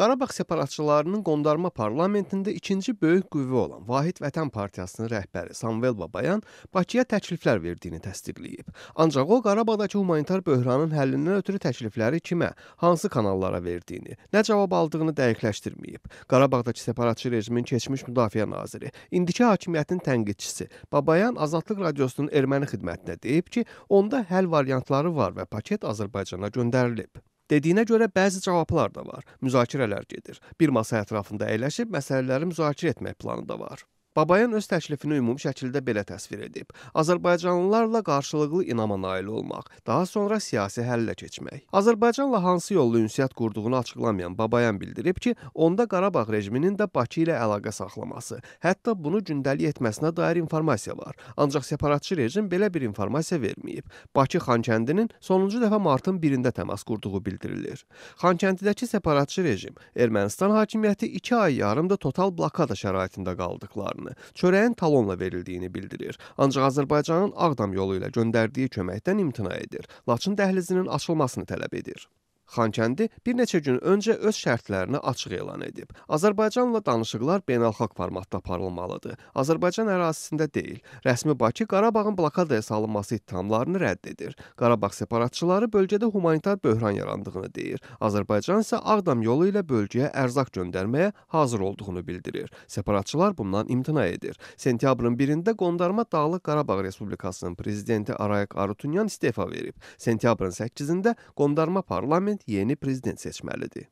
Qarabağ separatçılarının qondarma parlamentində ikinci böyük qüvvə olan Vahid Vətən Partiyasının rəhbəri Samvel Babayan Bakıya təkliflər verdiyini təsdiqləyib. Ancaq o Qarabağdakı humanitar böhranın həllindən ötürü təklifləri kimə, hansı kanallara verdiyini, nə cavab aldığını dəqiqləşdirməyib. Qarabağdakı separatçı rejimin keçmiş müdafiə naziri, indiki hakimiyyətin tənqidçisi Babayan Azadlıq radiosunun erməni xidmətinə deyib ki, onda həll variantları var və paket Azərbaycana göndərilib. Dediyinə görə bəzi cavablar da var, müzakirələr gedir, bir masa ətrafında əyləşib məsələləri müzakirə etmək planı da var. Babayan öz təklifini ümumi şəkildə belə təsvir edib: Azərbaycanlılarla qarşılıqlı inama nail olmaq, daha sonra siyasi həllə keçmək. Azərbaycanla hansı yolla ünsiyyət qurduğunu açıqlamayan Babayan bildirib ki, onda Qarabağ rejiminin də Bakı ilə əlaqə saxlaması, hətta bunu gündəlik etməsinə dair informasiya var. Ancaq separatçı rejim belə bir informasiya verməyib. Bakı Xankəndinin sonuncu dəfə martın 1-də təmas qurduğu bildirilir. Xankəndidəki separatçı rejim Ermənistan hakimiyyəti 2 ay yarım da total blokada şəraitində qaldıqlarını olmadığını, çörəyin talonla verildiyini bildirir. Ancaq Azərbaycanın Ağdam yolu ilə göndərdiyi köməkdən imtina edir. Laçın dəhlizinin açılmasını tələb edir. Xankəndi bir neçə gün öncə öz şərtlərini açıq elan edib. Azərbaycanla danışıqlar beynəlxalq formatda aparılmalıdır. Azərbaycan ərazisində deyil. Rəsmi Bakı Qarabağın blokadaya salınması ittihamlarını rədd edir. Qarabağ separatçıları bölgədə humanitar böhran yarandığını deyir. Azərbaycan isə Ağdam yolu ilə bölgəyə ərzaq göndərməyə hazır olduğunu bildirir. Separatçılar bundan imtina edir. Sentyabrın 1-də Qondarma Dağlıq Qarabağ Respublikasının prezidenti Arayik Arutunyan istefa verib. Sentyabrın 8-də Qondarma parlament parlament yeni prezident seçməlidir.